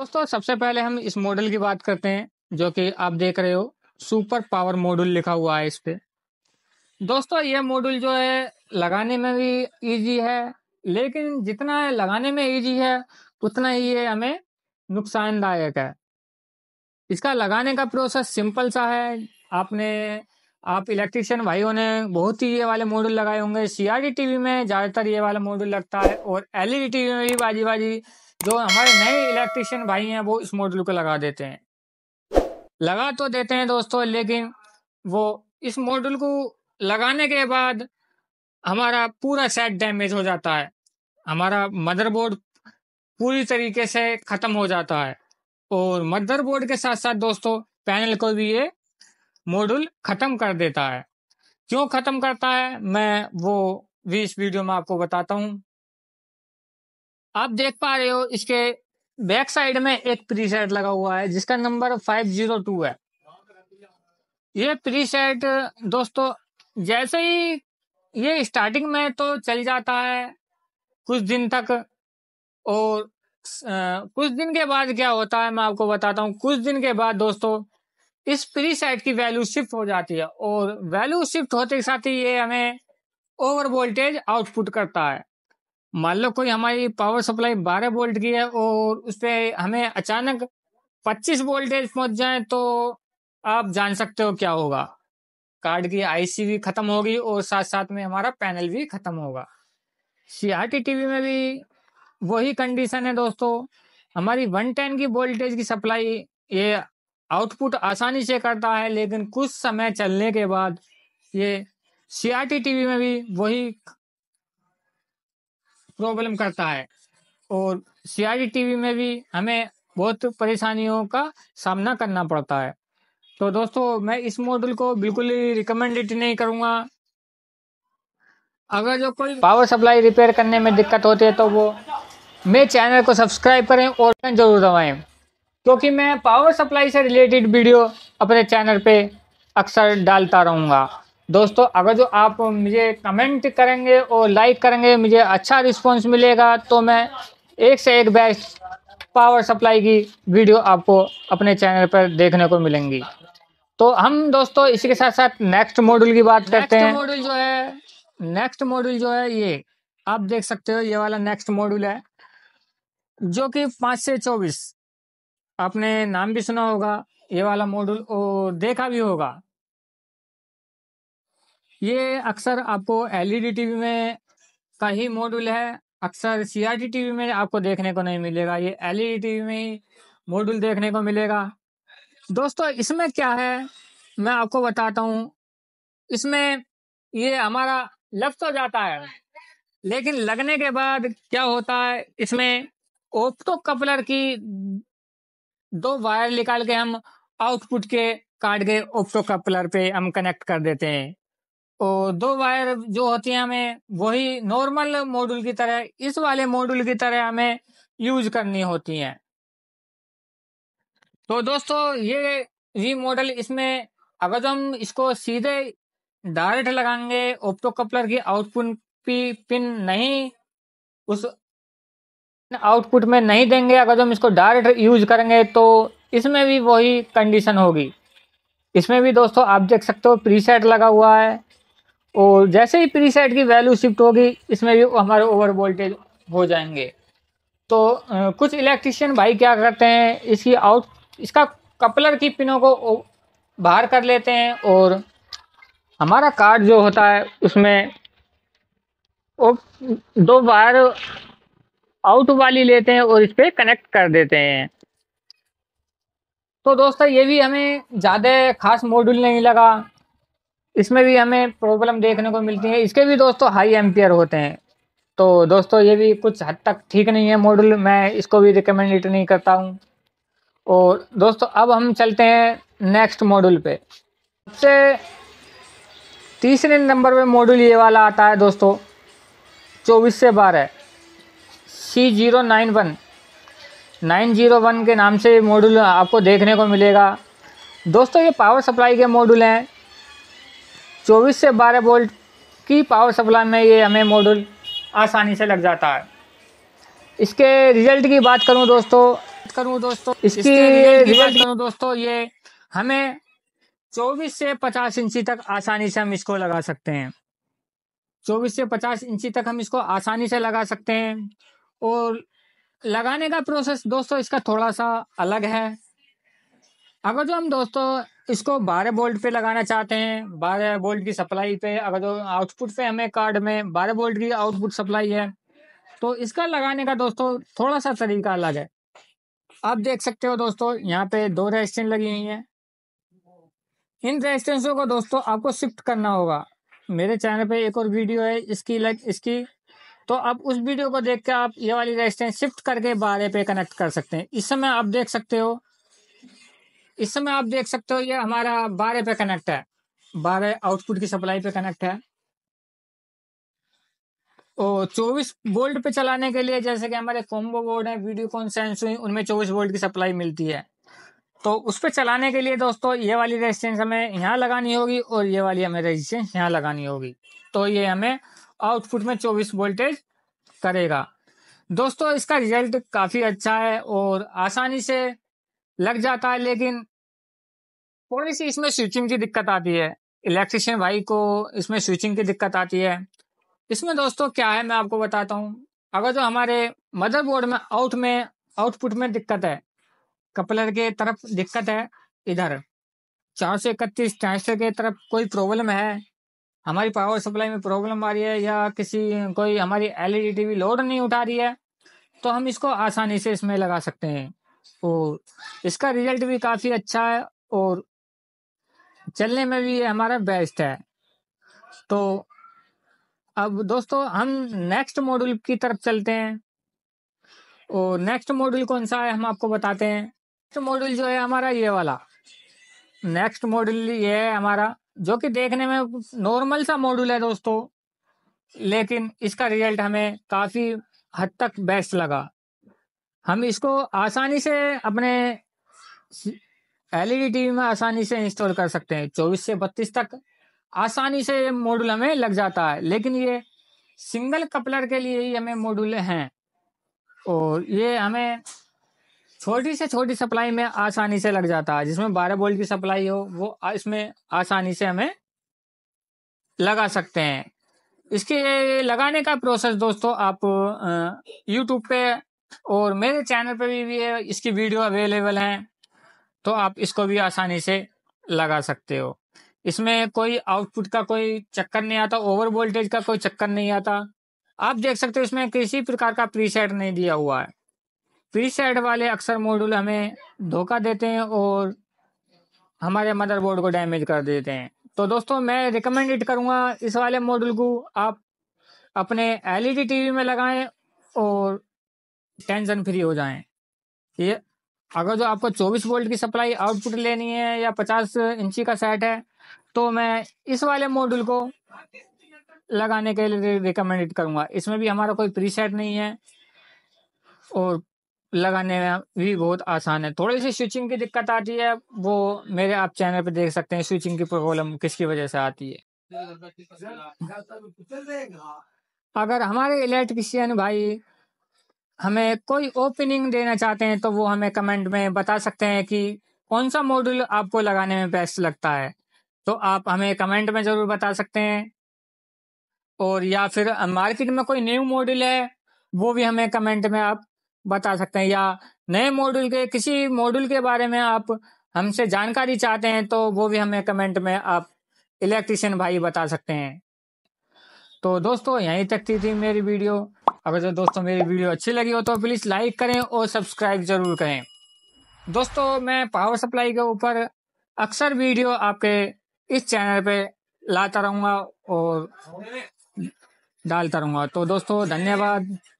दोस्तों सबसे पहले हम इस मॉडल की बात करते हैं जो कि आप देख रहे हो सुपर पावर मॉड्यूल लिखा हुआ है इस पे दोस्तों ये मॉड्यूल जो है लगाने में भी इजी है लेकिन जितना है लगाने में इजी है उतना ही ये हमें नुकसानदायक है इसका लगाने का प्रोसेस सिंपल सा है आपने आप इलेक्ट्रिशियन भाइयों ने बहुत ही ये वाले मॉड्यूल लगाए होंगे सीआरडी टीवी में ज़्यादातर ये वाला मॉड्यूल लगता है और एलईडी टीवी e में भी बाजी बाजी जो हमारे नए इलेक्ट्रिशियन भाई हैं वो इस मॉड्यूल को लगा देते हैं लगा तो देते हैं दोस्तों लेकिन वो इस मॉड्यूल को लगाने के बाद हमारा पूरा सेट डैमेज हो जाता है हमारा मदरबोर्ड पूरी तरीके से ख़त्म हो जाता है और मदरबोर्ड के साथ साथ दोस्तों पैनल को भी ये मॉड्यूल ख़त्म कर देता है क्यों ख़त्म करता है मैं वो भी इस वीडियो में आपको बताता हूँ आप देख पा रहे हो इसके बैक साइड में एक प्रीसेट लगा हुआ है जिसका नंबर 502 है ये प्रीसेट दोस्तों जैसे ही ये स्टार्टिंग में तो चल जाता है कुछ दिन तक और आ, कुछ दिन के बाद क्या होता है मैं आपको बताता हूँ कुछ दिन के बाद दोस्तों इस प्रीसेट की वैल्यू शिफ्ट हो जाती है और वैल्यू शिफ्ट होते के साथ ही ये हमें ओवर वोल्टेज आउटपुट करता है मान लो कोई हमारी पावर सप्लाई 12 वोल्ट की है और उस पर हमें अचानक 25 वोल्टेज पहुंच जाए तो आप जान सकते हो क्या होगा कार्ड की आईसी भी खत्म होगी और साथ साथ में हमारा पैनल भी खत्म होगा सीआरटी टीवी में भी वही कंडीशन है दोस्तों हमारी वन टेन की वोल्टेज की सप्लाई ये आउटपुट आसानी से करता है लेकिन कुछ समय चलने के बाद ये सीआरटी टीवी में भी वही प्रॉब्लम करता है और सीआरडी टीवी में भी हमें बहुत परेशानियों का सामना करना पड़ता है तो दोस्तों मैं इस मॉडल को बिल्कुल ही रिकमेंडेड नहीं करूँगा अगर जो कोई पावर सप्लाई रिपेयर करने में दिक्कत होती है तो वो मेरे चैनल को सब्सक्राइब करें और जरूर दबाएँ क्योंकि मैं पावर सप्लाई से रिलेटेड वीडियो अपने चैनल पे अक्सर डालता रहूँगा दोस्तों अगर जो आप मुझे कमेंट करेंगे और लाइक करेंगे मुझे अच्छा रिस्पॉन्स मिलेगा तो मैं एक से एक बेस्ट पावर सप्लाई की वीडियो आपको अपने चैनल पर देखने को मिलेंगी तो हम दोस्तों इसी के साथ साथ नेक्स्ट मॉड्यूल की बात करते हैं मॉड्यूल जो है नेक्स्ट मॉड्यूल जो है ये आप देख सकते हो ये वाला नेक्स्ट मॉड्यूल है जो कि पाँच से चौबीस आपने नाम भी सुना होगा ये वाला मॉड्यूल और देखा भी होगा ये अक्सर आपको एलईडी टीवी e में का ही मॉड्यूल है अक्सर सीआरटी टीवी में आपको देखने को नहीं मिलेगा ये एलईडी टीवी e में ही मॉड्यूल देखने को मिलेगा दोस्तों इसमें क्या है मैं आपको बताता हूँ इसमें ये हमारा लग तो जाता है लेकिन लगने के बाद क्या होता है इसमें ऑप्टो कपलर की दो वायर निकाल के हम आउटपुट के कार्ड के ऑप्टो कपलर पे हम कनेक्ट कर देते हैं और तो दो वायर जो होती है हमें वही नॉर्मल मॉड्यूल की तरह इस वाले मॉड्यूल की तरह हमें यूज करनी होती है तो दोस्तों ये री मॉडल इसमें अगर हम इसको सीधे डायरेक्ट लगाएंगे ऑप्टो कपलर की आउटपुट पी पिन नहीं उस आउटपुट में नहीं देंगे अगर हम इसको डायरेक्ट यूज करेंगे तो इसमें भी वही कंडीशन होगी इसमें भी दोस्तों आप देख सकते हो प्रीसेट लगा हुआ है और जैसे ही प्री की वैल्यू शिफ्ट होगी इसमें भी हमारे ओवर वोल्टेज हो जाएंगे तो कुछ इलेक्ट्रिशियन भाई क्या करते हैं इसकी आउट इसका कपलर की पिनों को बाहर कर लेते हैं और हमारा कार्ड जो होता है उसमें दो बार आउट वाली लेते हैं और इस पर कनेक्ट कर देते हैं तो दोस्तों ये भी हमें ज़्यादा खास मॉड्यूल नहीं लगा इसमें भी हमें प्रॉब्लम देखने को मिलती है इसके भी दोस्तों हाई एम्पियर होते हैं तो दोस्तों ये भी कुछ हद तक ठीक नहीं है मॉडल मैं इसको भी रिकमेंडेड नहीं करता हूँ और दोस्तों अब हम चलते हैं नेक्स्ट मॉडल पे सबसे तीसरे नंबर पे मॉडल ये वाला आता है दोस्तों चौबीस से बारह C zero nine one nine zero one के नाम से ये मॉडल आपको देखने को मिलेगा दोस्तों ये पावर सप्लाई के मॉडल हैं 24 से 12 वोल्ट की पावर सप्लाई में ये हमें मॉडल आसानी से लग जाता है इसके रिजल्ट की बात करूं दोस्तों करूं दोस्तों इसकी रिजल्ट करूं दोस्तों ये हमें 24 से 50 इंची तक आसानी से हम इसको लगा सकते हैं 24 से 50 इंची तक हम इसको आसानी से लगा सकते हैं और लगाने का प्रोसेस दोस्तों इसका थोड़ा सा अलग है अगर जो हम दोस्तों इसको 12 बोल्ट पे लगाना चाहते हैं 12 बोल्ट की सप्लाई पे अगर जो आउटपुट पे हमें कार्ड में 12 बोल्ट की आउटपुट सप्लाई है तो इसका लगाने का दोस्तों थोड़ा सा तरीका अलग है आप देख सकते हो दोस्तों यहाँ पे दो रेजिस्टेंस लगी हुई हैं इन रेजिस्टेंसों को दोस्तों आपको शिफ्ट करना होगा मेरे चैनल पे एक और वीडियो है इसकी लग इसकी तो आप उस वीडियो को देख के आप ये वाली रेजिस्टेंस शिफ्ट करके बारह पे कनेक्ट कर सकते हैं इस समय आप देख सकते हो इस समय आप देख सकते हो ये हमारा बारह पे कनेक्ट है बारह आउटपुट की सप्लाई पे कनेक्ट है और चौबीस वोल्ट पे चलाने के लिए जैसे कि हमारे कॉम्बो बोर्ड है वीडियो वीडियोकॉन हुई उनमें चौबीस वोल्ट की सप्लाई मिलती है तो उस पर चलाने के लिए दोस्तों ये वाली रेजिस्टेंस हमें यहाँ लगानी होगी और ये वाली हमें रेजिस्टेंस यहाँ लगानी होगी तो ये हमें आउटपुट में चौबीस वोल्टेज करेगा दोस्तों इसका रिजल्ट काफ़ी अच्छा है और आसानी से लग जाता है लेकिन थोड़ी सी इसमें स्विचिंग की दिक्कत आती है इलेक्ट्रिशियन भाई को इसमें स्विचिंग की दिक्कत आती है इसमें दोस्तों क्या है मैं आपको बताता हूँ अगर जो हमारे मदरबोर्ड में आउट में आउटपुट में दिक्कत है कपलर के तरफ दिक्कत है इधर चार सौ इकतीस ट्रांसफर के तरफ कोई प्रॉब्लम है हमारी पावर सप्लाई में प्रॉब्लम आ रही है या किसी कोई हमारी एलईडी टीवी लोड नहीं उठा रही है तो हम इसको आसानी से इसमें लगा सकते हैं और इसका रिजल्ट भी काफ़ी अच्छा है और चलने में भी ये हमारा बेस्ट है तो अब दोस्तों हम नेक्स्ट मॉड्यूल की तरफ चलते हैं और नेक्स्ट मॉड्यूल कौन सा है हम आपको बताते हैं नेक्स्ट मॉड्यूल जो है हमारा ये वाला नेक्स्ट मॉड्यूल ये है हमारा जो कि देखने में नॉर्मल सा मॉड्यूल है दोस्तों लेकिन इसका रिजल्ट हमें काफ़ी हद तक बेस्ट लगा हम इसको आसानी से अपने एलईडी टीवी में आसानी से इंस्टॉल कर सकते हैं चौबीस से बत्तीस तक आसानी से ये मॉड्यूल हमें लग जाता है लेकिन ये सिंगल कपलर के लिए ही हमें मॉड्यूल हैं और ये हमें छोटी से छोटी सप्लाई में आसानी से लग जाता है जिसमें बारह बोल्ट की सप्लाई हो वो इसमें आसानी से हमें लगा सकते हैं इसके लगाने का प्रोसेस दोस्तों आप यूट्यूब पे और मेरे चैनल पे भी, भी इसकी वीडियो अवेलेबल हैं तो आप इसको भी आसानी से लगा सकते हो इसमें कोई आउटपुट का कोई चक्कर नहीं आता ओवर वोल्टेज का कोई चक्कर नहीं आता आप देख सकते हो इसमें किसी प्रकार का प्रीसेट नहीं दिया हुआ है प्रीसेट वाले अक्सर मॉड्यूल हमें धोखा देते हैं और हमारे मदरबोर्ड को डैमेज कर देते हैं तो दोस्तों मैं रिकमेंडेड करूँगा इस वाले मॉड्यूल को आप अपने एलईडी टीवी e में लगाएं और टेंशन फ्री हो जाएं ये अगर जो आपको 24 वोल्ट की सप्लाई आउटपुट लेनी है या 50 इंची का सेट है तो मैं इस वाले मॉड्यूल को लगाने के लिए रिकमेंडेड करूंगा इसमें भी हमारा कोई प्रीसेट नहीं है और लगाने में भी बहुत आसान है थोड़ी सी स्विचिंग की दिक्कत आती है वो मेरे आप चैनल पर देख सकते हैं स्विचिंग की प्रॉब्लम किसकी वजह से आती है अगर हमारे इलेक्ट्रिशियन भाई हमें कोई ओपनिंग देना चाहते हैं तो वो हमें कमेंट में बता सकते हैं कि कौन सा मॉड्यूल आपको लगाने में बेस्ट लगता है तो आप हमें कमेंट में ज़रूर बता सकते हैं और या फिर मार्केट में कोई न्यू मॉड्यूल है वो भी हमें कमेंट में आप बता सकते हैं या नए मॉड्यूल के किसी मॉड्यूल के बारे में आप हमसे जानकारी चाहते हैं तो वो भी हमें कमेंट में आप इलेक्ट्रिशियन भाई बता सकते हैं तो दोस्तों यहीं तक थी, थी मेरी वीडियो अगर तो दोस्तों मेरी वीडियो अच्छी लगी हो तो प्लीज़ लाइक करें और सब्सक्राइब ज़रूर करें दोस्तों मैं पावर सप्लाई के ऊपर अक्सर वीडियो आपके इस चैनल पे लाता रहूँगा और डालता रहूँगा तो दोस्तों धन्यवाद